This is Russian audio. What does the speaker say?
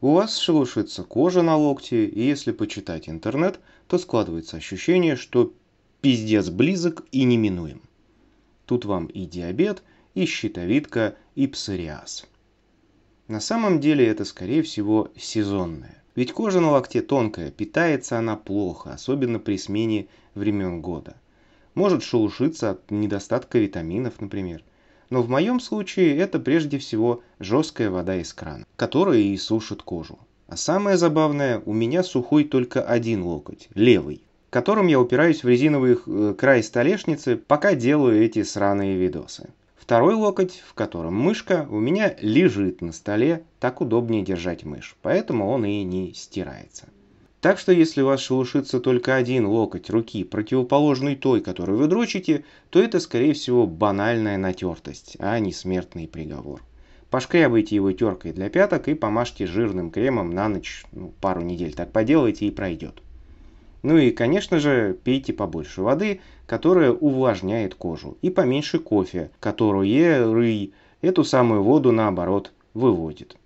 У вас шелушится кожа на локте, и если почитать интернет, то складывается ощущение, что пиздец близок и неминуем. Тут вам и диабет, и щитовидка, и псориаз. На самом деле это, скорее всего, сезонное. Ведь кожа на локте тонкая, питается она плохо, особенно при смене времен года. Может шелушиться от недостатка витаминов, например – но в моем случае это прежде всего жесткая вода из крана, которая и сушит кожу. А самое забавное, у меня сухой только один локоть, левый, которым я упираюсь в резиновый э, край столешницы, пока делаю эти сраные видосы. Второй локоть, в котором мышка, у меня лежит на столе, так удобнее держать мышь, поэтому он и не стирается. Так что если у вас шелушится только один локоть руки, противоположный той, которую вы дрочите, то это, скорее всего, банальная натертость, а не смертный приговор. Пошкрябайте его теркой для пяток и помажьте жирным кремом на ночь, ну, пару недель так поделайте и пройдет. Ну и, конечно же, пейте побольше воды, которая увлажняет кожу, и поменьше кофе, которую рый эту самую воду, наоборот, выводит.